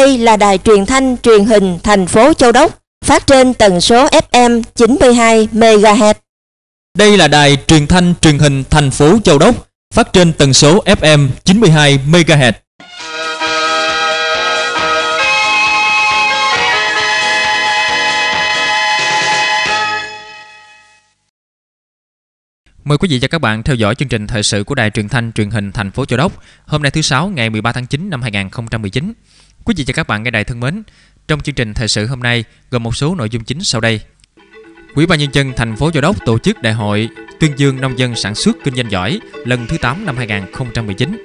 Đây là đài truyền thanh truyền hình thành phố Châu Đốc, phát trên tần số FM 92 MHz. Đây là đài truyền thanh truyền hình thành phố Châu Đốc, phát trên tần số FM 92 MHz. Mời quý vị và các bạn theo dõi chương trình thời sự của Đài Truyền thanh Truyền hình thành phố Châu Đốc hôm nay thứ sáu ngày 13 tháng 9 năm 2019. Quý vị và các bạn nghe đài thân mến, trong chương trình thời sự hôm nay gồm một số nội dung chính sau đây. Ủy ban nhân dân thành phố Châu Đốc tổ chức đại hội tuyên dương nông dân sản xuất kinh doanh giỏi lần thứ 8 năm 2019.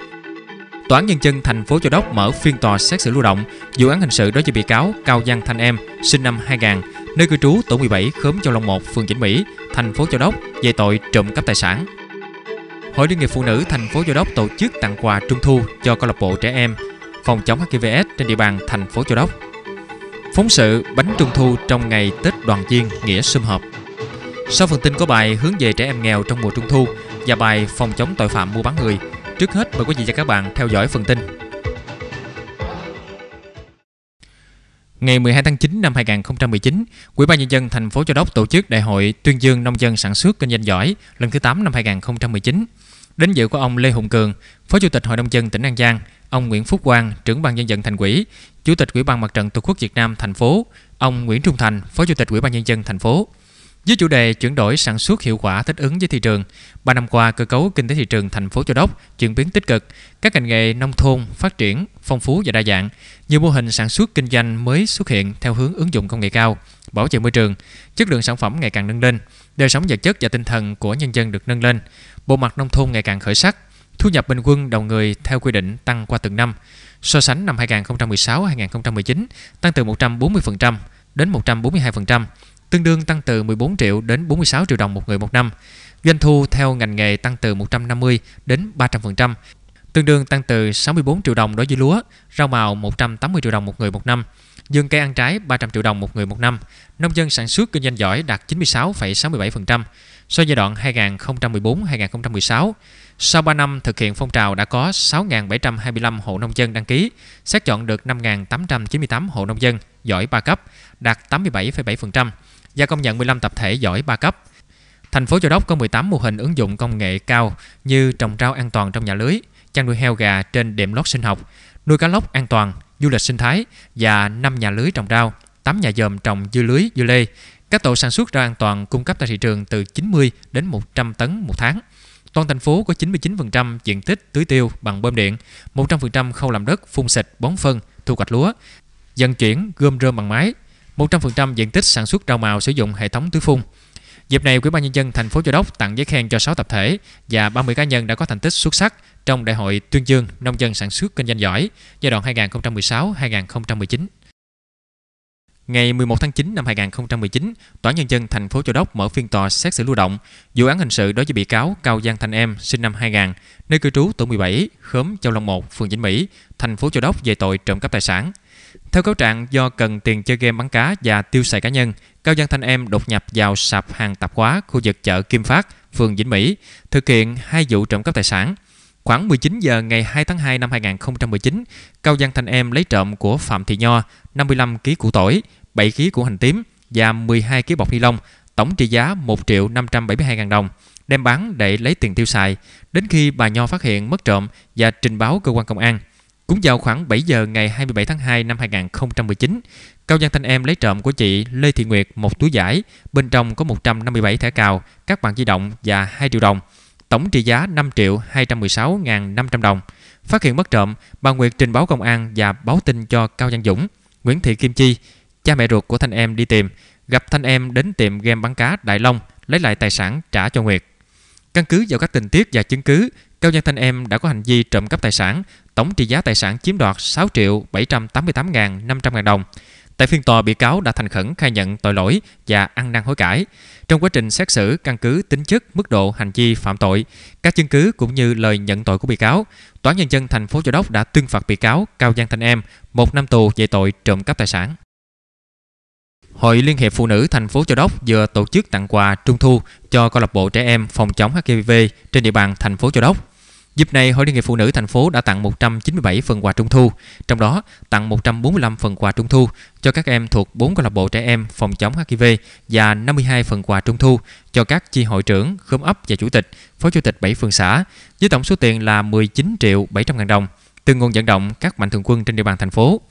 Tòa án nhân dân thành phố Châu Đốc mở phiên tòa xét xử lưu động vụ án hình sự đối với bị cáo Cao Giang Thanh Em, sinh năm 2000, nơi cư trú tổ 17 khóm Châu Long 1, phường Vĩnh Mỹ, thành phố Châu Đốc về tội trộm cắp tài sản. Hội Liên hiệp Phụ nữ thành phố Châu Đốc tổ chức tặng quà Trung thu cho câu lạc bộ trẻ em phòng chống HIVS trên địa bàn thành phố Châu Đốc. Phóng sự bánh trung thu trong ngày Tết đoàn viên nghĩa sum họp. Sau phần tin có bài hướng về trẻ em nghèo trong mùa trung thu và bài phòng chống tội phạm mua bán người, trước hết mời quý vị và các bạn theo dõi phần tin. Ngày 12 tháng 9 năm 2019, Ủy ban nhân dân thành phố Châu Đốc tổ chức đại hội tuyên dương nông dân sản xuất kinh doanh giỏi lần thứ 8 năm 2019. Đến dự có ông Lê Hùng Cường, Phó Chủ tịch Hội nông dân tỉnh An Giang, ông Nguyễn Phúc Quang, trưởng ban nhân dân thành ủy, chủ tịch Ủy ban Mặt trận Tổ quốc Việt Nam thành phố, ông Nguyễn Trung Thành, phó chủ tịch Ủy ban nhân dân thành phố. Với chủ đề chuyển đổi sản xuất hiệu quả thích ứng với thị trường, 3 năm qua cơ cấu kinh tế thị trường thành phố Châu Đốc chuyển biến tích cực, các ngành nghề nông thôn phát triển phong phú và đa dạng, nhiều mô hình sản xuất kinh doanh mới xuất hiện theo hướng ứng dụng công nghệ cao, bảo vệ môi trường, chất lượng sản phẩm ngày càng nâng lên, đời sống vật chất và tinh thần của nhân dân được nâng lên, bộ mặt nông thôn ngày càng khởi sắc, Thu nhập bình quân đầu người theo quy định tăng qua từng năm. So sánh năm 2016-2019 tăng từ 140% đến 142%, tương đương tăng từ 14 triệu đến 46 triệu đồng một người một năm. Doanh thu theo ngành nghề tăng từ 150 đến 300%, tương đương tăng từ 64 triệu đồng đối với lúa, rau màu 180 triệu đồng một người một năm, dương cây ăn trái 300 triệu đồng một người một năm. Nông dân sản xuất kinh doanh giỏi đạt 96,67% so với giai đoạn 2014-2016. Sau 3 năm thực hiện phong trào đã có 6.725 hộ nông dân đăng ký, xét chọn được 5.898 hộ nông dân giỏi 3 cấp, đạt 87,7% và công nhận 15 tập thể giỏi 3 cấp. Thành phố Châu Đốc có 18 mô hình ứng dụng công nghệ cao như trồng rau an toàn trong nhà lưới, chăn nuôi heo gà trên đệm lót sinh học, nuôi cá lóc an toàn, du lịch sinh thái và 5 nhà lưới trồng rau, 8 nhà dòm trồng dưa lưới, dưa lê. Các tổ sản xuất rau an toàn cung cấp tại thị trường từ 90 đến 100 tấn một tháng. Toàn thành phố có 99% diện tích tưới tiêu bằng bơm điện, 100% khâu làm đất, phun xịt, bón phân, thu hoạch lúa, dân chuyển, gom rơm bằng máy, 100% diện tích sản xuất rau màu sử dụng hệ thống tưới phun. Dịp này, Ủy ban nhân dân thành phố Châu Đốc tặng giấy khen cho 6 tập thể và 30 cá nhân đã có thành tích xuất sắc trong Đại hội tuyên dương nông dân sản xuất kinh doanh giỏi giai đoạn 2016-2019. Ngày 11 tháng 9 năm 2019, Tòa Nhân dân thành phố Châu Đốc mở phiên tòa xét xử lưu động vụ án hình sự đối với bị cáo Cao Giang Thanh Em sinh năm 2000, nơi cư trú tổ 17, khóm Châu Long 1, phường Vĩnh Mỹ, thành phố Châu Đốc về tội trộm cắp tài sản. Theo cáo trạng, do cần tiền chơi game bắn cá và tiêu xài cá nhân, Cao Giang Thanh Em đột nhập vào sạp hàng tạp hóa khu vực chợ Kim Phát, phường Vĩnh Mỹ, thực hiện hai vụ trộm cắp tài sản – Khoảng 19 giờ ngày 2 tháng 2 năm 2019, Cao Giang Thanh Em lấy trộm của Phạm Thị Nho 55 kg củ tỏi, 7 kg củ hành tím và 12 kg bọc ni lông, tổng trị giá 1 triệu 572 ngàn đồng, đem bán để lấy tiền tiêu xài, đến khi bà Nho phát hiện mất trộm và trình báo cơ quan công an. Cũng vào khoảng 7 giờ ngày 27 tháng 2 năm 2019, Cao Giang Thanh Em lấy trộm của chị Lê Thị Nguyệt một túi giải, bên trong có 157 thẻ cào, các bàn di động và 2 triệu đồng – tổng trị giá 5 triệu 216.500 đồng. Phát hiện mất trộm, bà Nguyệt trình báo công an và báo tin cho Cao Văn Dũng, Nguyễn Thị Kim Chi, cha mẹ ruột của Thanh Em đi tìm, gặp Thanh Em đến tiệm game bắn cá Đại Long lấy lại tài sản trả cho Nguyệt. Căn cứ vào các tình tiết và chứng cứ, Cao Văn Thanh Em đã có hành vi trộm cắp tài sản, tổng trị giá tài sản chiếm đoạt 6 triệu 788.500 ngàn đồng. Tại phiên tòa, bị cáo đã thành khẩn khai nhận tội lỗi và ăn năn hối cải. Trong quá trình xét xử, căn cứ tính chất, mức độ hành vi phạm tội, các chứng cứ cũng như lời nhận tội của bị cáo, Tòa nhân dân thành phố Châu Đốc đã tuyên phạt bị cáo Cao Giang Thanh Em một năm tù về tội trộm cắp tài sản. Hội Liên hiệp Phụ nữ thành phố Châu Đốc vừa tổ chức tặng quà trung thu cho câu lạc bộ trẻ em phòng chống HIV trên địa bàn thành phố Châu Đốc Dịp này, Hội Liên hiệp Phụ nữ thành phố đã tặng 197 phần quà trung thu, trong đó tặng 145 phần quà trung thu cho các em thuộc 4 câu lạc bộ trẻ em phòng chống HIV và 52 phần quà trung thu cho các chi hội trưởng, khóm ấp và chủ tịch, phó chủ tịch 7 phường xã, với tổng số tiền là 19 triệu 700 ngàn đồng từ nguồn vận động các mạnh thường quân trên địa bàn thành phố.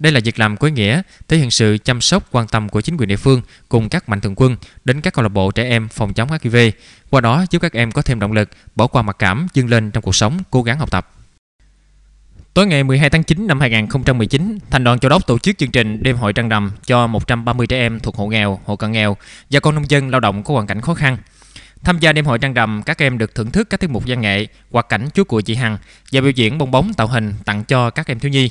Đây là việc làm có ý nghĩa, thể hiện sự chăm sóc quan tâm của chính quyền địa phương cùng các mạnh thường quân đến các câu lạc bộ trẻ em phòng chống HIV, qua đó giúp các em có thêm động lực, bỏ qua mặc cảm, vươn lên trong cuộc sống, cố gắng học tập. Tối ngày 12 tháng 9 năm 2019, Thành đoàn Châu Đốc tổ chức chương trình Đêm hội trăng rằm cho 130 trẻ em thuộc hộ nghèo, hộ cận nghèo và con nông dân lao động có hoàn cảnh khó khăn. Tham gia đêm hội trăng rằm, các em được thưởng thức các tiết mục văn nghệ, hoạt cảnh chúa cùi chị Hằng và biểu diễn bong bóng tạo hình tặng cho các em thiếu nhi.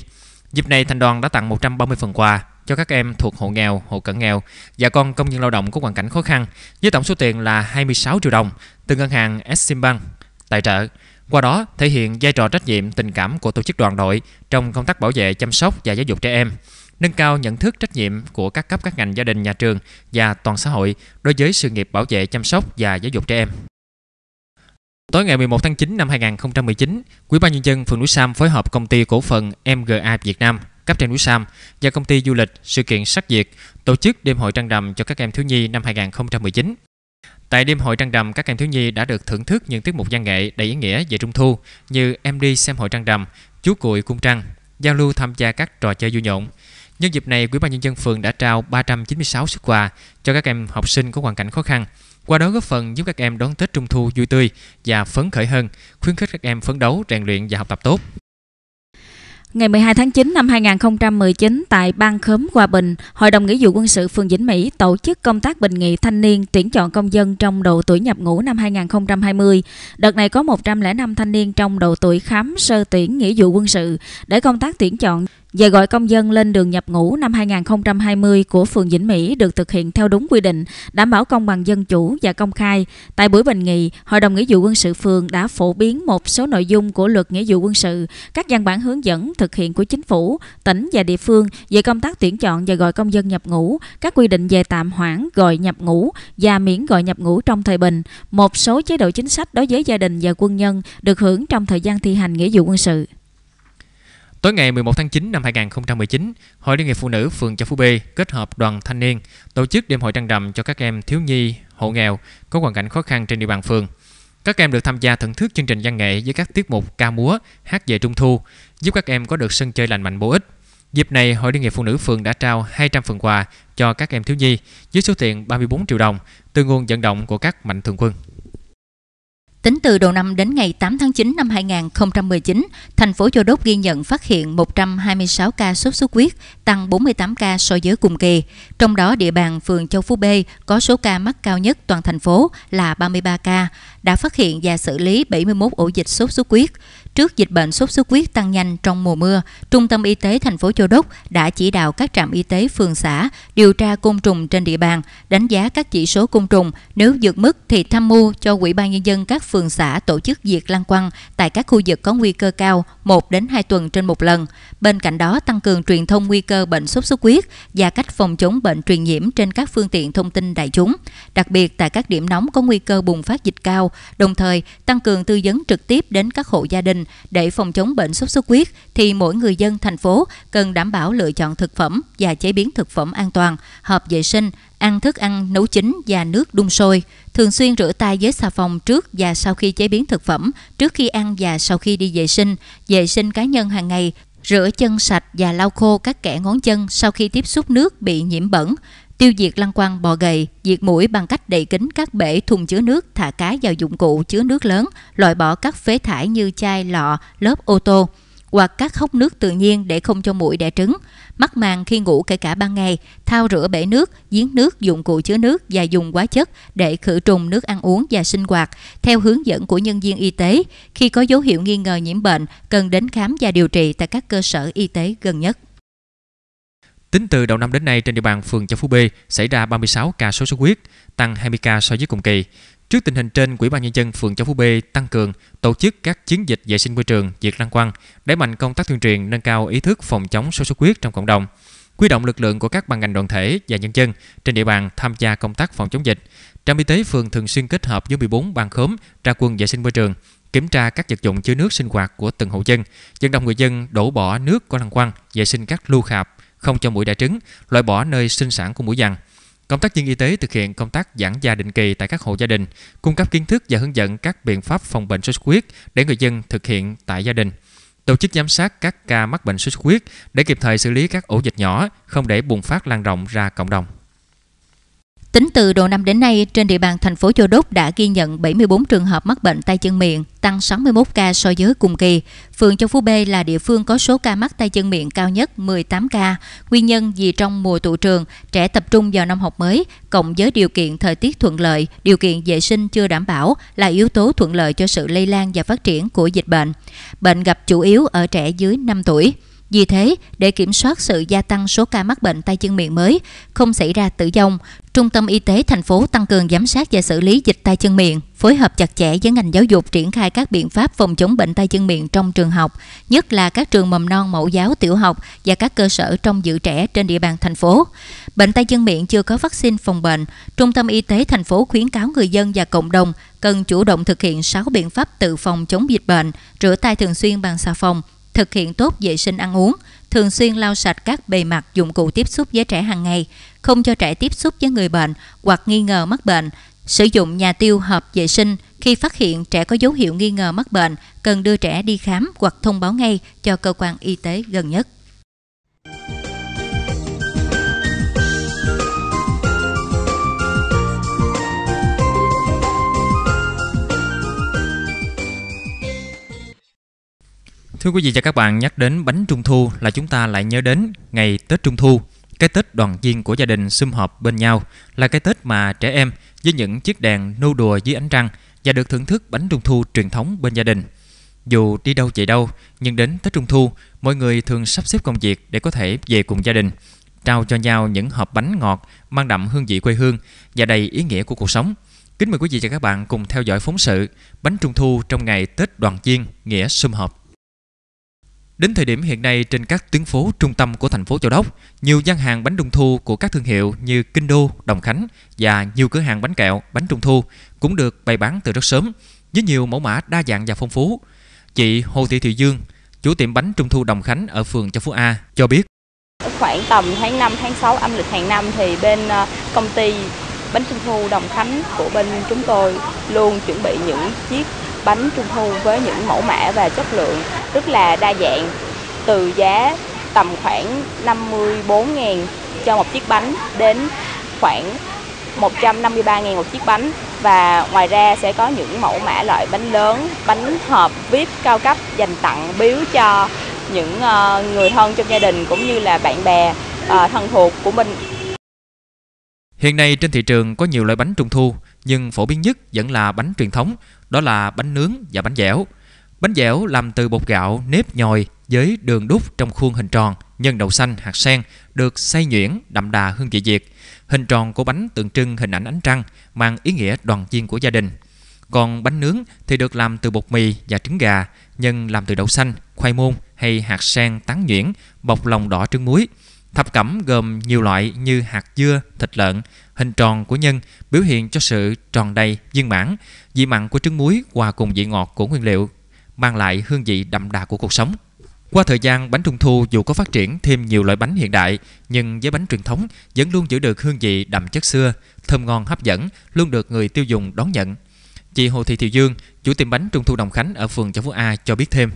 Dịp này, thành đoàn đã tặng 130 phần quà cho các em thuộc hộ nghèo, hộ cận nghèo và con công nhân lao động có hoàn cảnh khó khăn với tổng số tiền là 26 triệu đồng từ ngân hàng Eximbank tài trợ. Qua đó thể hiện vai trò trách nhiệm tình cảm của tổ chức đoàn đội trong công tác bảo vệ, chăm sóc và giáo dục trẻ em, nâng cao nhận thức trách nhiệm của các cấp các ngành gia đình, nhà trường và toàn xã hội đối với sự nghiệp bảo vệ, chăm sóc và giáo dục trẻ em. Tối ngày 11 tháng 9 năm 2019, Quỹ ban nhân dân phường núi Sam phối hợp công ty cổ phần MGA Việt Nam cấp trên núi Sam và công ty du lịch sự kiện sắc Việt tổ chức đêm hội trăng rằm cho các em thiếu nhi năm 2019. Tại đêm hội trăng rằm, các em thiếu nhi đã được thưởng thức những tiết mục văn nghệ đầy ý nghĩa về trung thu như em đi xem hội trăng rằm, chú cuội cung trăng, giao lưu tham gia các trò chơi vui nhộn. Nhân dịp này, Quỹ ban nhân dân phường đã trao 396 xuất quà cho các em học sinh có hoàn cảnh khó khăn qua đó góp phần giúp các em đón Tết Trung thu vui tươi và phấn khởi hơn, khuyến khích các em phấn đấu, rèn luyện và học tập tốt. Ngày 12 tháng 9 năm 2019 tại Ban Khóm Hòa Bình, Hội đồng Nghĩa vụ quân sự phường Vĩnh Mỹ tổ chức công tác bình nghị thanh niên tuyển chọn công dân trong độ tuổi nhập ngũ năm 2020. Đợt này có 105 thanh niên trong độ tuổi khám sơ tuyển nghĩa vụ quân sự để công tác tuyển chọn và gọi công dân lên đường nhập ngũ năm 2020 của phường Vĩnh Mỹ được thực hiện theo đúng quy định, đảm bảo công bằng dân chủ và công khai. Tại buổi bình nghị, Hội đồng Nghĩa vụ quân sự phường đã phổ biến một số nội dung của luật nghĩa vụ quân sự, các văn bản hướng dẫn thực hiện của chính phủ, tỉnh và địa phương về công tác tuyển chọn và gọi công dân nhập ngũ, các quy định về tạm hoãn gọi nhập ngũ và miễn gọi nhập ngũ trong thời bình, một số chế độ chính sách đối với gia đình và quân nhân được hưởng trong thời gian thi hành nghĩa vụ quân sự. Tối ngày 11 tháng 9 năm 2019, Hội Liên hiệp Phụ nữ phường Châu Phú B kết hợp đoàn thanh niên tổ chức đêm hội trăng rằm cho các em thiếu nhi, hộ nghèo có hoàn cảnh khó khăn trên địa bàn phường. Các em được tham gia thưởng thức chương trình văn nghệ với các tiết mục ca múa, hát về trung thu, giúp các em có được sân chơi lành mạnh bổ ích. Dịp này, Hội Liên hiệp Phụ nữ phường đã trao 200 phần quà cho các em thiếu nhi với số tiền 34 triệu đồng từ nguồn vận động của các mạnh thường quân. Tính từ đầu năm đến ngày 8 tháng 9 năm 2019, thành phố Châu Đốc ghi nhận phát hiện 126 ca sốt xuất huyết, tăng 48 ca so với cùng kỳ. Trong đó, địa bàn phường Châu Phú B có số ca mắc cao nhất toàn thành phố là 33 ca, đã phát hiện và xử lý 71 ổ dịch sốt xuất huyết. Trước dịch bệnh sốt xuất huyết tăng nhanh trong mùa mưa, Trung tâm Y tế thành phố Châu Đốc đã chỉ đạo các trạm y tế phường xã điều tra côn trùng trên địa bàn, đánh giá các chỉ số côn trùng, nếu vượt mức thì tham mưu cho Ủy ban nhân dân các phường xã tổ chức diệt lăng quăng tại các khu vực có nguy cơ cao 1 đến 2 tuần trên một lần. Bên cạnh đó tăng cường truyền thông nguy cơ bệnh sốt xuất huyết và cách phòng chống bệnh truyền nhiễm trên các phương tiện thông tin đại chúng, đặc biệt tại các điểm nóng có nguy cơ bùng phát dịch cao, đồng thời tăng cường tư vấn trực tiếp đến các hộ gia đình để phòng chống bệnh sốt xuất huyết thì mỗi người dân thành phố cần đảm bảo lựa chọn thực phẩm và chế biến thực phẩm an toàn, hợp vệ sinh, ăn thức ăn nấu chín và nước đun sôi, thường xuyên rửa tay với xà phòng trước và sau khi chế biến thực phẩm, trước khi ăn và sau khi đi vệ sinh, vệ sinh cá nhân hàng ngày, rửa chân sạch và lau khô các kẽ ngón chân sau khi tiếp xúc nước bị nhiễm bẩn, tiêu diệt lăng quăng bọ gầy, diệt mũi bằng cách đậy kín các bể thùng chứa nước, thả cá vào dụng cụ chứa nước lớn, loại bỏ các phế thải như chai, lọ, lớp ô tô hoặc các hốc nước tự nhiên để không cho mũi đẻ trứng. Mắc màng khi ngủ kể cả ban ngày, thao rửa bể nước, giếng nước, dụng cụ chứa nước và dùng hóa chất để khử trùng nước ăn uống và sinh hoạt. Theo hướng dẫn của nhân viên y tế, khi có dấu hiệu nghi ngờ nhiễm bệnh, cần đến khám và điều trị tại các cơ sở y tế gần nhất. Tính từ đầu năm đến nay trên địa bàn phường Châu Phú B xảy ra 36 ca sốt xuất huyết, tăng 20 ca so với cùng kỳ. Trước tình hình trên, Quỹ ban nhân dân phường Châu Phú B tăng cường tổ chức các chiến dịch vệ sinh môi trường, diệt lăng quăng, đẩy mạnh công tác tuyên truyền nâng cao ý thức phòng chống sốt xuất huyết trong cộng đồng quy động lực lượng của các ban ngành đoàn thể và nhân dân trên địa bàn tham gia công tác phòng chống dịch. Trạm y tế phường thường xuyên kết hợp với 14 ban khóm ra quân vệ sinh môi trường, kiểm tra các vật dụng chứa nước sinh hoạt của từng hộ dân, vận động người dân đổ bỏ nước có lăng quăng, vệ sinh các lưu khạp, không cho mũi đẻ trứng, loại bỏ nơi sinh sản của mũi vằn. Công tác viên y tế thực hiện công tác giảng gia định kỳ tại các hộ gia đình, cung cấp kiến thức và hướng dẫn các biện pháp phòng bệnh sốt xuất huyết để người dân thực hiện tại gia đình. Tổ chức giám sát các ca mắc bệnh sốt xuất huyết để kịp thời xử lý các ổ dịch nhỏ, không để bùng phát lan rộng ra cộng đồng. Tính từ đầu năm đến nay, trên địa bàn thành phố Châu Đốc đã ghi nhận 74 trường hợp mắc bệnh tay chân miệng, tăng 61 ca so với cùng kỳ. Phường Châu Phú B là địa phương có số ca mắc tay chân miệng cao nhất 18 ca. Nguyên nhân vì trong mùa tụ trường, trẻ tập trung vào năm học mới, cộng với điều kiện thời tiết thuận lợi, điều kiện vệ sinh chưa đảm bảo là yếu tố thuận lợi cho sự lây lan và phát triển của dịch bệnh. Bệnh gặp chủ yếu ở trẻ dưới 5 tuổi. Vì thế, để kiểm soát sự gia tăng số ca mắc bệnh tay chân miệng mới, không xảy ra tử vong, Trung tâm Y tế thành phố tăng cường giám sát và xử lý dịch tay chân miệng, phối hợp chặt chẽ với ngành giáo dục triển khai các biện pháp phòng chống bệnh tay chân miệng trong trường học, nhất là các trường mầm non mẫu giáo tiểu học và các cơ sở trong giữ trẻ trên địa bàn thành phố. Bệnh tay chân miệng chưa có vaccine phòng bệnh, Trung tâm Y tế thành phố khuyến cáo người dân và cộng đồng cần chủ động thực hiện 6 biện pháp tự phòng chống dịch bệnh, rửa tay thường xuyên bằng xà phòng, thực hiện tốt vệ sinh ăn uống, thường xuyên lau sạch các bề mặt dụng cụ tiếp xúc với trẻ hàng ngày, không cho trẻ tiếp xúc với người bệnh hoặc nghi ngờ mắc bệnh, sử dụng nhà tiêu hợp vệ sinh khi phát hiện trẻ có dấu hiệu nghi ngờ mắc bệnh, cần đưa trẻ đi khám hoặc thông báo ngay cho cơ quan y tế gần nhất. Thưa quý vị và các bạn, nhắc đến bánh trung thu là chúng ta lại nhớ đến ngày Tết Trung thu cái Tết đoàn viên của gia đình sum họp bên nhau là cái Tết mà trẻ em với những chiếc đèn nô đùa dưới ánh trăng và được thưởng thức bánh trung thu truyền thống bên gia đình. Dù đi đâu chạy đâu, nhưng đến Tết Trung Thu, mọi người thường sắp xếp công việc để có thể về cùng gia đình, trao cho nhau những hộp bánh ngọt mang đậm hương vị quê hương và đầy ý nghĩa của cuộc sống. Kính mời quý vị và các bạn cùng theo dõi phóng sự Bánh Trung Thu trong ngày Tết đoàn viên nghĩa sum họp. Đến thời điểm hiện nay trên các tuyến phố trung tâm của thành phố Châu Đốc, nhiều gian hàng bánh trung thu của các thương hiệu như Kinh Đô, Đồng Khánh và nhiều cửa hàng bánh kẹo, bánh trung thu cũng được bày bán từ rất sớm với nhiều mẫu mã đa dạng và phong phú. Chị Hồ Thị Thị Dương, chủ tiệm bánh trung thu Đồng Khánh ở phường Châu Phú A cho biết khoảng tầm tháng 5, tháng 6 âm lịch hàng năm thì bên ờ, công ty bánh trung thu Đồng Khánh của bên chúng tôi luôn chuẩn bị những chiếc bánh trung thu với những mẫu mã và chất lượng rất là đa dạng từ giá tầm khoảng 54 000 cho một chiếc bánh đến khoảng 153 000 một chiếc bánh và ngoài ra sẽ có những mẫu mã loại bánh lớn, bánh hộp VIP cao cấp dành tặng biếu cho những ờ, người thân trong gia đình cũng như là bạn bè ờ, thân thuộc của mình. Hiện nay trên thị trường có nhiều loại bánh trung thu nhưng phổ biến nhất vẫn là bánh truyền thống, đó là bánh nướng và bánh dẻo. Bánh dẻo làm từ bột gạo nếp nhồi với đường đúc trong khuôn hình tròn, nhân đậu xanh, hạt sen được xay nhuyễn, đậm đà hương vị Việt. Hình tròn của bánh tượng trưng hình ảnh ánh trăng, mang ý nghĩa đoàn viên của gia đình. Còn bánh nướng thì được làm từ bột mì và trứng gà, nhân làm từ đậu xanh, khoai môn hay hạt sen tán nhuyễn, bọc lòng đỏ trứng muối. Thập cẩm gồm nhiều loại như hạt dưa, thịt lợn, hình tròn của nhân biểu hiện cho sự tròn đầy, viên mãn, vị mặn của trứng muối hòa cùng vị ngọt của nguyên liệu mang lại hương vị đậm đà của cuộc sống. Qua thời gian, bánh trung thu dù có phát triển thêm nhiều loại bánh hiện đại, nhưng với bánh truyền thống vẫn luôn giữ được hương vị đậm chất xưa, thơm ngon hấp dẫn, luôn được người tiêu dùng đón nhận. Chị Hồ Thị Thiều Dương, chủ tiệm bánh trung thu Đồng Khánh ở phường Châu Phú A cho biết thêm.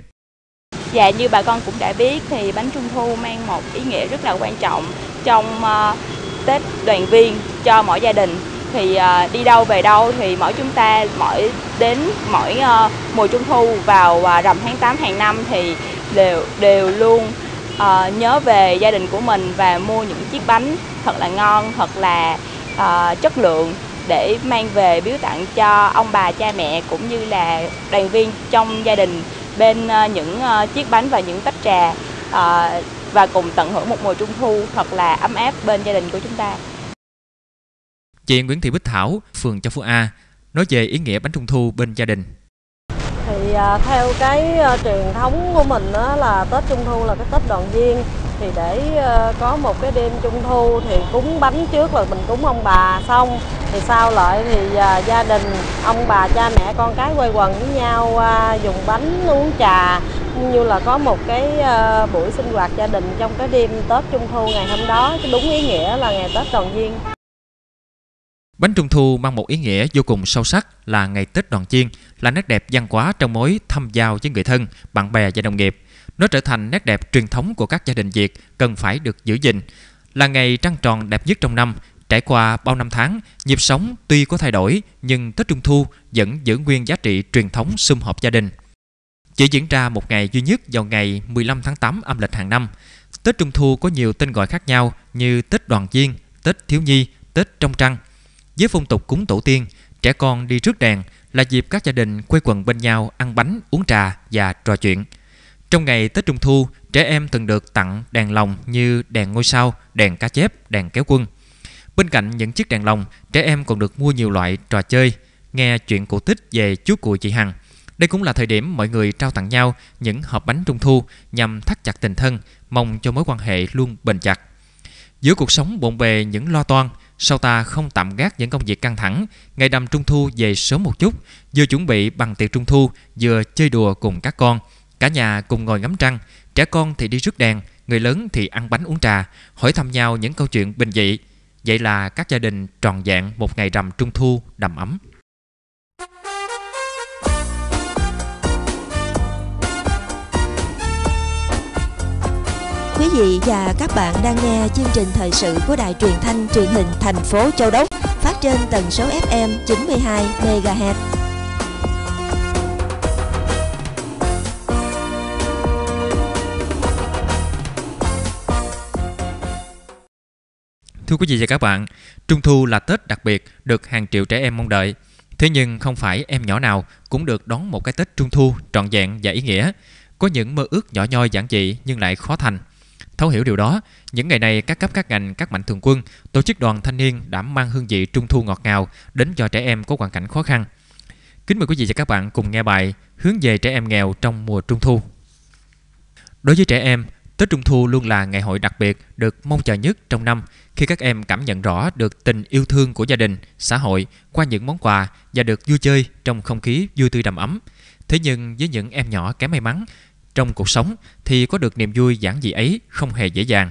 Dạ, như bà con cũng đã biết thì bánh trung thu mang một ý nghĩa rất là quan trọng trong uh, Tết đoàn viên cho mỗi gia đình thì à, đi đâu về đâu thì mỗi chúng ta mỗi đến mỗi ờ, mùa trung thu vào uh, rằm tháng 8 hàng năm thì đều đều luôn ờ, nhớ về gia đình của mình và mua những chiếc bánh thật là ngon thật là ờ, chất lượng để mang về biếu tặng cho ông bà cha mẹ cũng như là đoàn viên trong gia đình bên những chiếc bánh và những tách trà và cùng tận hưởng một mùa trung thu thật là ấm áp bên gia đình của chúng ta Chị Nguyễn Thị Bích Thảo, phường Châu Phú A, nói về ý nghĩa bánh trung thu bên gia đình. Thì à, theo cái à, truyền thống của mình đó là Tết Trung Thu là cái Tết đoàn viên thì để à, có một cái đêm trung thu thì cúng bánh trước là mình cúng ông bà xong thì sau lại thì gia đình ông bà cha mẹ con cái quây quần với nhau dùng bánh uống trà như là có một cái buổi sinh hoạt gia đình trong cái đêm Tết Trung Thu ngày hôm đó cái đúng ý nghĩa là ngày Tết đoàn viên Bánh trung thu mang một ý nghĩa vô cùng sâu sắc là ngày Tết đoàn chiên, là nét đẹp văn hóa trong mối thăm giao với người thân, bạn bè và đồng nghiệp. Nó trở thành nét đẹp truyền thống của các gia đình Việt cần phải được giữ gìn. Là ngày trăng tròn đẹp nhất trong năm, trải qua bao năm tháng, nhịp sống tuy có thay đổi nhưng Tết Trung Thu vẫn giữ nguyên giá trị truyền thống sum họp gia đình. Chỉ diễn ra một ngày duy nhất vào ngày 15 tháng 8 âm lịch hàng năm. Tết Trung Thu có nhiều tên gọi khác nhau như Tết Đoàn Chiên, Tết Thiếu Nhi, Tết Trong Trăng, với phong tục cúng tổ tiên, trẻ con đi trước đèn là dịp các gia đình quây quần bên nhau ăn bánh, uống trà và trò chuyện. Trong ngày Tết Trung Thu, trẻ em thường được tặng đèn lồng như đèn ngôi sao, đèn cá chép, đèn kéo quân. Bên cạnh những chiếc đèn lồng, trẻ em còn được mua nhiều loại trò chơi, nghe chuyện cổ tích về chú cùi chị Hằng. Đây cũng là thời điểm mọi người trao tặng nhau những hộp bánh trung thu nhằm thắt chặt tình thân, mong cho mối quan hệ luôn bền chặt. Giữa cuộc sống bộn bề những lo toan, Sao ta không tạm gác những công việc căng thẳng, ngày đầm trung thu về sớm một chút, vừa chuẩn bị bằng tiệc trung thu, vừa chơi đùa cùng các con. Cả nhà cùng ngồi ngắm trăng, trẻ con thì đi rước đèn, người lớn thì ăn bánh uống trà, hỏi thăm nhau những câu chuyện bình dị. Vậy là các gia đình tròn vẹn một ngày rằm trung thu đầm ấm. Quý vị và các bạn đang nghe chương trình thời sự của Đài Truyền thanh Truyền hình thành phố Châu Đốc phát trên tần số FM 92 MHz. Thưa quý vị và các bạn, Trung thu là Tết đặc biệt được hàng triệu trẻ em mong đợi. Thế nhưng không phải em nhỏ nào cũng được đón một cái Tết Trung thu trọn vẹn và ý nghĩa. Có những mơ ước nhỏ nhoi giản dị nhưng lại khó thành – Thấu hiểu điều đó, những ngày này các cấp các ngành, các mạnh thường quân, tổ chức đoàn thanh niên đã mang hương vị trung thu ngọt ngào đến cho trẻ em có hoàn cảnh khó khăn. Kính mời quý vị và các bạn cùng nghe bài Hướng về trẻ em nghèo trong mùa trung thu. Đối với trẻ em, Tết Trung Thu luôn là ngày hội đặc biệt được mong chờ nhất trong năm khi các em cảm nhận rõ được tình yêu thương của gia đình, xã hội qua những món quà và được vui chơi trong không khí vui tươi đầm ấm. Thế nhưng với những em nhỏ kém may mắn, trong cuộc sống thì có được niềm vui giản dị ấy không hề dễ dàng.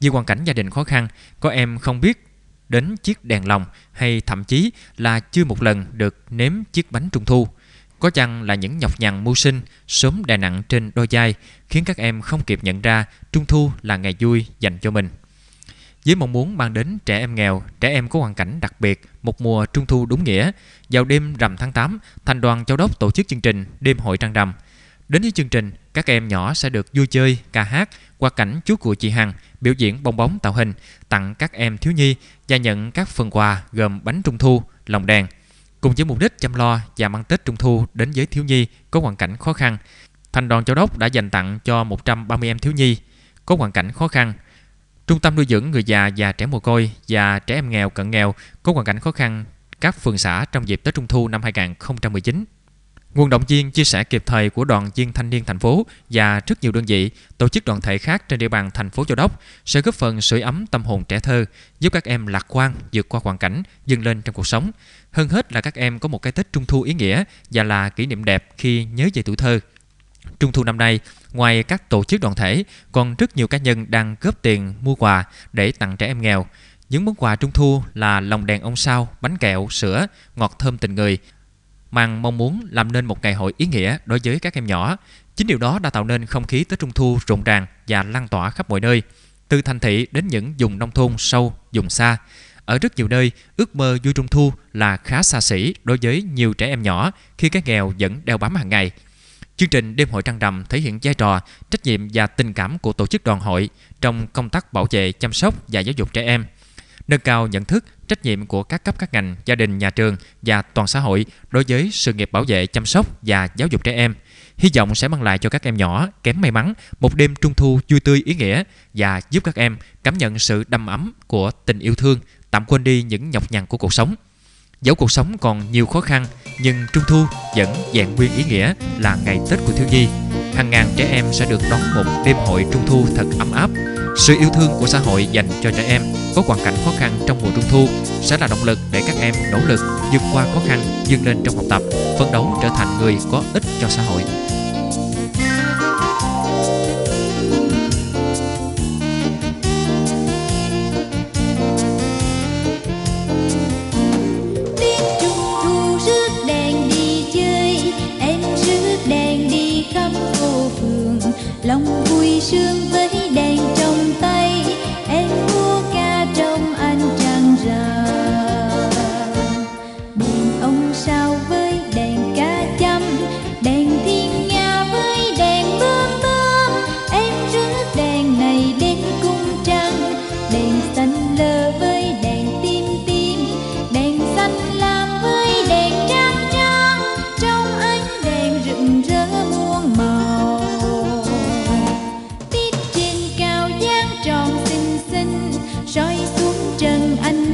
Vì hoàn cảnh gia đình khó khăn, có em không biết đến chiếc đèn lồng hay thậm chí là chưa một lần được nếm chiếc bánh trung thu. Có chăng là những nhọc nhằn mưu sinh sớm đè nặng trên đôi vai khiến các em không kịp nhận ra trung thu là ngày vui dành cho mình. Với mong muốn mang đến trẻ em nghèo, trẻ em có hoàn cảnh đặc biệt một mùa trung thu đúng nghĩa, vào đêm rằm tháng 8, thành đoàn Châu Đốc tổ chức chương trình Đêm hội trăng rằm Đến với chương trình, các em nhỏ sẽ được vui chơi, ca hát qua cảnh chú của chị Hằng biểu diễn bong bóng tạo hình tặng các em thiếu nhi và nhận các phần quà gồm bánh trung thu, lồng đèn cùng với mục đích chăm lo và mang Tết Trung Thu đến với thiếu nhi có hoàn cảnh khó khăn. Thành đoàn Châu Đốc đã dành tặng cho 130 em thiếu nhi có hoàn cảnh khó khăn. Trung tâm nuôi dưỡng người già và trẻ mồ côi và trẻ em nghèo cận nghèo có hoàn cảnh khó khăn các phường xã trong dịp Tết Trung Thu năm 2019. Nguồn động viên chia sẻ kịp thời của đoàn viên thanh niên thành phố và rất nhiều đơn vị, tổ chức đoàn thể khác trên địa bàn thành phố Châu Đốc sẽ góp phần sưởi ấm tâm hồn trẻ thơ, giúp các em lạc quan vượt qua hoàn cảnh, dâng lên trong cuộc sống. Hơn hết là các em có một cái Tết Trung thu ý nghĩa và là kỷ niệm đẹp khi nhớ về tuổi thơ. Trung thu năm nay, ngoài các tổ chức đoàn thể, còn rất nhiều cá nhân đang góp tiền mua quà để tặng trẻ em nghèo. Những món quà trung thu là lồng đèn ông sao, bánh kẹo, sữa, ngọt thơm tình người mang mong muốn làm nên một ngày hội ý nghĩa đối với các em nhỏ. Chính điều đó đã tạo nên không khí Tết Trung Thu rộn ràng và lan tỏa khắp mọi nơi, từ thành thị đến những vùng nông thôn sâu, vùng xa. Ở rất nhiều nơi, ước mơ vui Trung Thu là khá xa xỉ đối với nhiều trẻ em nhỏ khi cái nghèo vẫn đeo bám hàng ngày. Chương trình Đêm hội trăng rằm thể hiện vai trò, trách nhiệm và tình cảm của tổ chức đoàn hội trong công tác bảo vệ, chăm sóc và giáo dục trẻ em – nâng cao nhận thức, trách nhiệm của các cấp các ngành, gia đình, nhà trường và toàn xã hội đối với sự nghiệp bảo vệ, chăm sóc và giáo dục trẻ em. Hy vọng sẽ mang lại cho các em nhỏ kém may mắn một đêm trung thu vui tươi ý nghĩa và giúp các em cảm nhận sự đầm ấm của tình yêu thương, tạm quên đi những nhọc nhằn của cuộc sống. Dẫu cuộc sống còn nhiều khó khăn, nhưng Trung Thu vẫn vẹn nguyên ý nghĩa là ngày Tết của thiếu nhi hàng ngàn trẻ em sẽ được đón một đêm hội trung thu thật ấm áp. Sự yêu thương của xã hội dành cho trẻ em có hoàn cảnh khó khăn trong mùa trung thu sẽ là động lực để các em nỗ lực vượt qua khó khăn, vươn lên trong học tập, phấn đấu trở thành người có ích cho xã hội.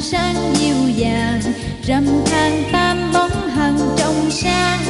sáng dịu dàng râm than tam bóng hằng trong sáng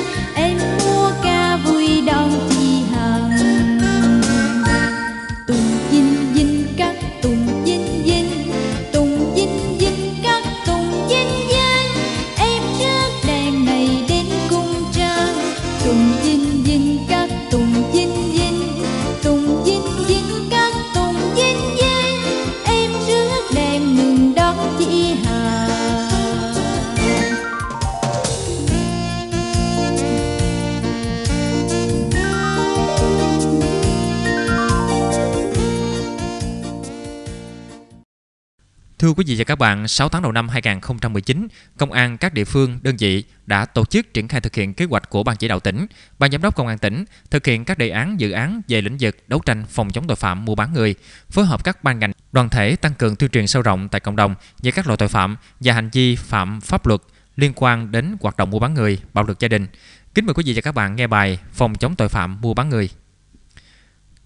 quý vị và các bạn, 6 tháng đầu năm 2019, công an các địa phương, đơn vị đã tổ chức triển khai thực hiện kế hoạch của ban chỉ đạo tỉnh, ban giám đốc công an tỉnh thực hiện các đề án dự án về lĩnh vực đấu tranh phòng chống tội phạm mua bán người, phối hợp các ban ngành, đoàn thể tăng cường tuyên truyền sâu rộng tại cộng đồng về các loại tội phạm và hành vi phạm pháp luật liên quan đến hoạt động mua bán người, bạo lực gia đình. Kính mời quý vị và các bạn nghe bài Phòng chống tội phạm mua bán người.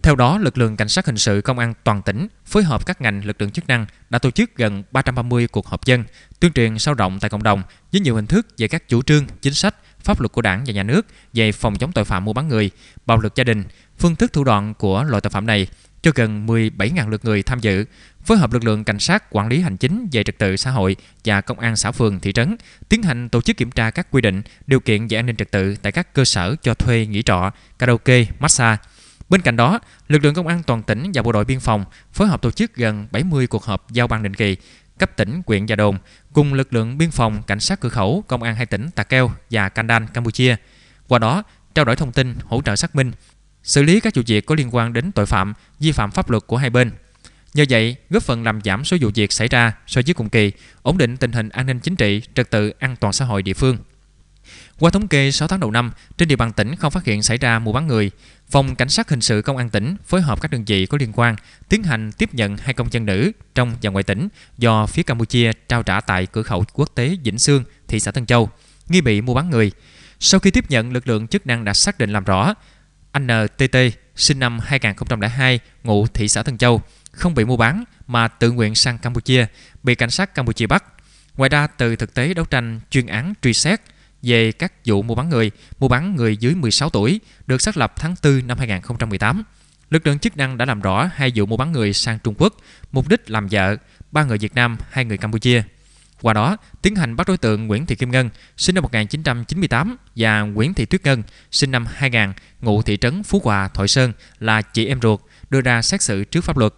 Theo đó, lực lượng cảnh sát hình sự công an toàn tỉnh phối hợp các ngành lực lượng chức năng đã tổ chức gần 330 cuộc họp dân, tuyên truyền sâu rộng tại cộng đồng với nhiều hình thức về các chủ trương, chính sách, pháp luật của Đảng và nhà nước về phòng chống tội phạm mua bán người, bạo lực gia đình, phương thức thủ đoạn của loại tội phạm này cho gần 17.000 lượt người tham dự, phối hợp lực lượng cảnh sát quản lý hành chính về trật tự xã hội và công an xã phường thị trấn tiến hành tổ chức kiểm tra các quy định, điều kiện về an ninh trật tự tại các cơ sở cho thuê nghỉ trọ, karaoke, massage Bên cạnh đó, lực lượng công an toàn tỉnh và bộ đội biên phòng phối hợp tổ chức gần 70 cuộc họp giao ban định kỳ cấp tỉnh, quyện và đồn cùng lực lượng biên phòng, cảnh sát cửa khẩu, công an hai tỉnh Tà Keo và Kandan, Campuchia. Qua đó, trao đổi thông tin, hỗ trợ xác minh, xử lý các vụ việc có liên quan đến tội phạm, vi phạm pháp luật của hai bên. Nhờ vậy, góp phần làm giảm số vụ việc xảy ra so với cùng kỳ, ổn định tình hình an ninh chính trị, trật tự an toàn xã hội địa phương. Qua thống kê 6 tháng đầu năm, trên địa bàn tỉnh không phát hiện xảy ra mua bán người. Phòng Cảnh sát Hình sự Công an tỉnh phối hợp các đơn vị có liên quan tiến hành tiếp nhận hai công dân nữ trong và ngoài tỉnh do phía Campuchia trao trả tại cửa khẩu quốc tế Vĩnh Sương, thị xã Tân Châu, nghi bị mua bán người. Sau khi tiếp nhận, lực lượng chức năng đã xác định làm rõ anh NTT sinh năm 2002, ngụ thị xã Tân Châu, không bị mua bán mà tự nguyện sang Campuchia, bị cảnh sát Campuchia bắt. Ngoài ra, từ thực tế đấu tranh chuyên án truy xét – về các vụ mua bán người, mua bán người dưới 16 tuổi được xác lập tháng 4 năm 2018. Lực lượng chức năng đã làm rõ hai vụ mua bán người sang Trung Quốc, mục đích làm vợ, ba người Việt Nam, hai người Campuchia. Qua đó, tiến hành bắt đối tượng Nguyễn Thị Kim Ngân, sinh năm 1998 và Nguyễn Thị Tuyết Ngân, sinh năm 2000, ngụ thị trấn Phú Hòa, Thoại Sơn là chị em ruột, đưa ra xét xử trước pháp luật.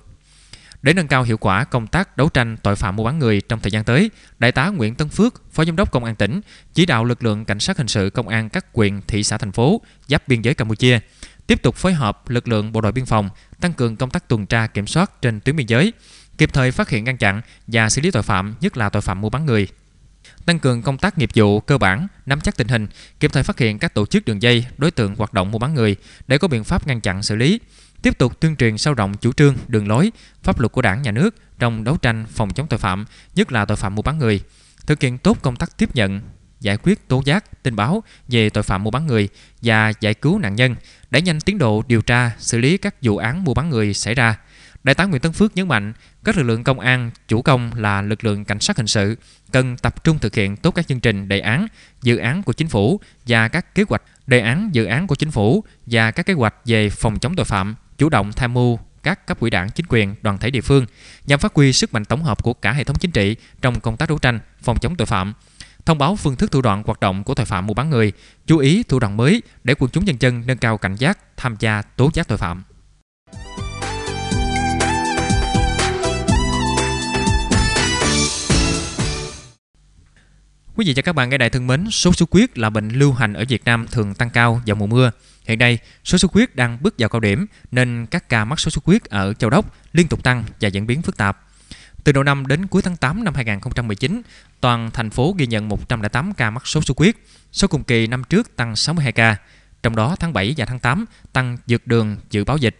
Để nâng cao hiệu quả công tác đấu tranh tội phạm mua bán người trong thời gian tới, Đại tá Nguyễn Tân Phước, Phó Giám đốc Công an tỉnh, chỉ đạo lực lượng cảnh sát hình sự công an các quyền, thị xã thành phố giáp biên giới Campuchia tiếp tục phối hợp lực lượng bộ đội biên phòng tăng cường công tác tuần tra kiểm soát trên tuyến biên giới, kịp thời phát hiện ngăn chặn và xử lý tội phạm, nhất là tội phạm mua bán người. Tăng cường công tác nghiệp vụ cơ bản, nắm chắc tình hình, kịp thời phát hiện các tổ chức đường dây, đối tượng hoạt động mua bán người để có biện pháp ngăn chặn xử lý, tiếp tục tuyên truyền sâu rộng chủ trương, đường lối, pháp luật của Đảng, Nhà nước trong đấu tranh phòng chống tội phạm, nhất là tội phạm mua bán người, thực hiện tốt công tác tiếp nhận, giải quyết tố giác, tin báo về tội phạm mua bán người và giải cứu nạn nhân, đẩy nhanh tiến độ điều tra, xử lý các vụ án mua bán người xảy ra. Đại tá Nguyễn Tấn Phước nhấn mạnh, các lực lượng công an chủ công là lực lượng cảnh sát hình sự cần tập trung thực hiện tốt các chương trình đề án, dự án của chính phủ và các kế hoạch đề án dự án của chính phủ và các kế hoạch về phòng chống tội phạm chủ động tham mưu các cấp ủy đảng, chính quyền, đoàn thể địa phương nhằm phát huy sức mạnh tổng hợp của cả hệ thống chính trị trong công tác đấu tranh phòng chống tội phạm, thông báo phương thức thủ đoạn hoạt động của tội phạm mua bán người, chú ý thủ đoạn mới để quần chúng nhân dân nâng cao cảnh giác, tham gia tố giác tội phạm. Quý vị và các bạn nghe đại thân mến, sốt xuất huyết là bệnh lưu hành ở Việt Nam thường tăng cao vào mùa mưa. Hiện nay, sốt xuất huyết đang bước vào cao điểm nên các ca mắc sốt xuất huyết ở Châu Đốc liên tục tăng và diễn biến phức tạp. Từ đầu năm đến cuối tháng 8 năm 2019, toàn thành phố ghi nhận 108 ca mắc sốt xuất huyết, số cùng kỳ năm trước tăng 62 ca, trong đó tháng 7 và tháng 8 tăng vượt đường dự báo dịch.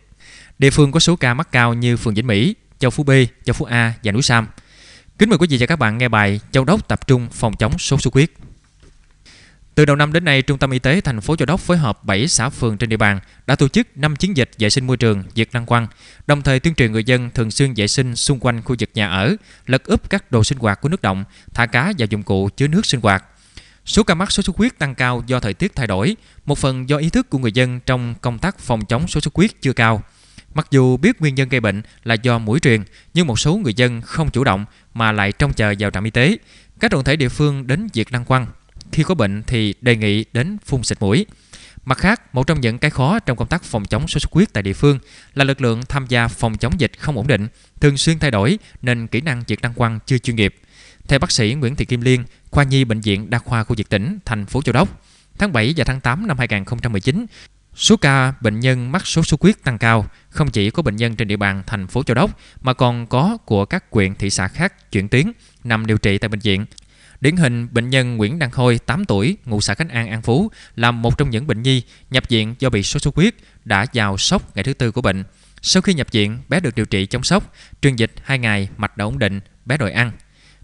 Địa phương có số ca mắc cao như phường Vĩnh Mỹ, Châu Phú B, Châu Phú A và Núi Sam – Kính mời quý vị và các bạn nghe bài Châu Đốc tập trung phòng chống sốt xuất huyết. Từ đầu năm đến nay, Trung tâm Y tế thành phố Châu Đốc phối hợp 7 xã phường trên địa bàn đã tổ chức 5 chiến dịch vệ sinh môi trường diệt lăng quăng, đồng thời tuyên truyền người dân thường xuyên vệ sinh xung quanh khu vực nhà ở, lật úp các đồ sinh hoạt của nước động, thả cá và dụng cụ chứa nước sinh hoạt. Số ca mắc sốt xuất huyết tăng cao do thời tiết thay đổi, một phần do ý thức của người dân trong công tác phòng chống sốt xuất huyết chưa cao – Mặc dù biết nguyên nhân gây bệnh là do mũi truyền, nhưng một số người dân không chủ động mà lại trông chờ vào trạm y tế. Các đoàn thể địa phương đến diệt lăng quăng. Khi có bệnh thì đề nghị đến phun xịt mũi. Mặt khác, một trong những cái khó trong công tác phòng chống sốt xuất huyết tại địa phương là lực lượng tham gia phòng chống dịch không ổn định, thường xuyên thay đổi nên kỹ năng diệt đăng quăng chưa chuyên nghiệp. Theo bác sĩ Nguyễn Thị Kim Liên, khoa nhi bệnh viện đa khoa khu vực tỉnh, thành phố Châu Đốc, tháng 7 và tháng 8 năm 2019, Số ca bệnh nhân mắc sốt xuất huyết tăng cao không chỉ có bệnh nhân trên địa bàn thành phố Châu Đốc mà còn có của các huyện thị xã khác chuyển tuyến nằm điều trị tại bệnh viện. Điển hình bệnh nhân Nguyễn Đăng Khôi 8 tuổi, ngụ xã Khánh An An Phú là một trong những bệnh nhi nhập viện do bị sốt xuất huyết đã vào sốc ngày thứ tư của bệnh. Sau khi nhập viện, bé được điều trị chống sốc, truyền dịch 2 ngày, mạch đã ổn định, bé đòi ăn.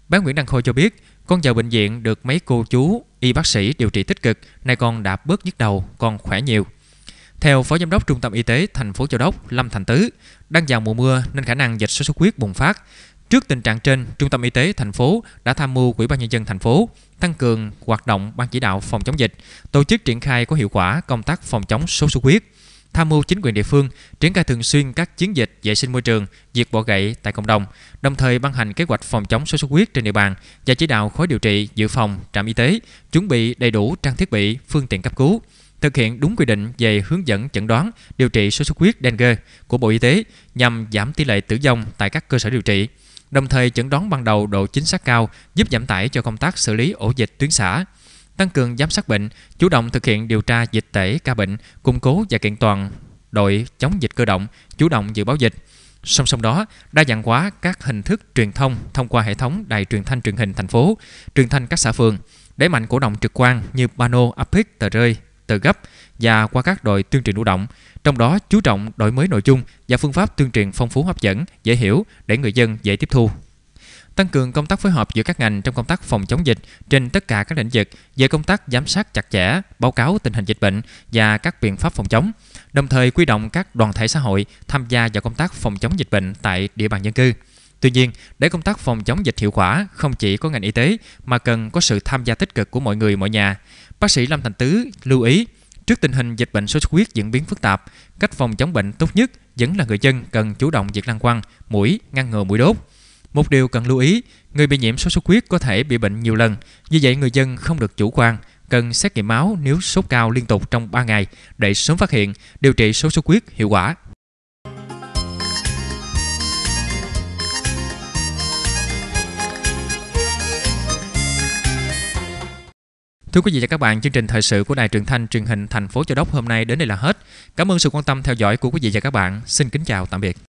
Bé Nguyễn Đăng Khôi cho biết, con vào bệnh viện được mấy cô chú y bác sĩ điều trị tích cực, nay con đã bớt nhức đầu, còn khỏe nhiều. Theo Phó Giám đốc Trung tâm Y tế thành phố Châu Đốc Lâm Thành Tứ, đang vào mùa mưa nên khả năng dịch sốt xuất huyết bùng phát. Trước tình trạng trên, Trung tâm Y tế thành phố đã tham mưu Ủy ban nhân dân thành phố tăng cường hoạt động ban chỉ đạo phòng chống dịch, tổ chức triển khai có hiệu quả công tác phòng chống sốt xuất huyết tham mưu chính quyền địa phương triển khai thường xuyên các chiến dịch vệ sinh môi trường, diệt bọ gậy tại cộng đồng, đồng thời ban hành kế hoạch phòng chống sốt xuất huyết trên địa bàn và chỉ đạo khối điều trị, dự phòng, trạm y tế chuẩn bị đầy đủ trang thiết bị, phương tiện cấp cứu thực hiện đúng quy định về hướng dẫn chẩn đoán điều trị sốt xuất huyết dengue của Bộ Y tế nhằm giảm tỷ lệ tử vong tại các cơ sở điều trị, đồng thời chẩn đoán ban đầu độ chính xác cao giúp giảm tải cho công tác xử lý ổ dịch tuyến xã tăng cường giám sát bệnh, chủ động thực hiện điều tra dịch tễ ca bệnh, củng cố và kiện toàn đội chống dịch cơ động, chủ động dự báo dịch. Song song đó, đa dạng hóa các hình thức truyền thông thông qua hệ thống đài truyền thanh truyền hình thành phố, truyền thanh các xã phường, đẩy mạnh cổ động trực quan như pano, áp tờ rơi, tờ gấp và qua các đội tuyên truyền lưu động, trong đó chú trọng đổi mới nội dung và phương pháp tuyên truyền phong phú hấp dẫn, dễ hiểu để người dân dễ tiếp thu tăng cường công tác phối hợp giữa các ngành trong công tác phòng chống dịch trên tất cả các lĩnh vực về công tác giám sát chặt chẽ, báo cáo tình hình dịch bệnh và các biện pháp phòng chống, đồng thời quy động các đoàn thể xã hội tham gia vào công tác phòng chống dịch bệnh tại địa bàn dân cư. Tuy nhiên, để công tác phòng chống dịch hiệu quả, không chỉ có ngành y tế mà cần có sự tham gia tích cực của mọi người mọi nhà. Bác sĩ Lâm Thành Tứ lưu ý, trước tình hình dịch bệnh sốt xuất huyết diễn biến phức tạp, cách phòng chống bệnh tốt nhất vẫn là người dân cần chủ động việc lăn quăng, mũi, ngăn ngừa mũi đốt. Một điều cần lưu ý, người bị nhiễm sốt xuất huyết có thể bị bệnh nhiều lần, vì vậy người dân không được chủ quan, cần xét nghiệm máu nếu sốt cao liên tục trong 3 ngày để sớm phát hiện, điều trị sốt xuất huyết hiệu quả. Thưa quý vị và các bạn, chương trình thời sự của Đài Truyền thanh Truyền hình thành phố Châu Đốc hôm nay đến đây là hết. Cảm ơn sự quan tâm theo dõi của quý vị và các bạn. Xin kính chào tạm biệt.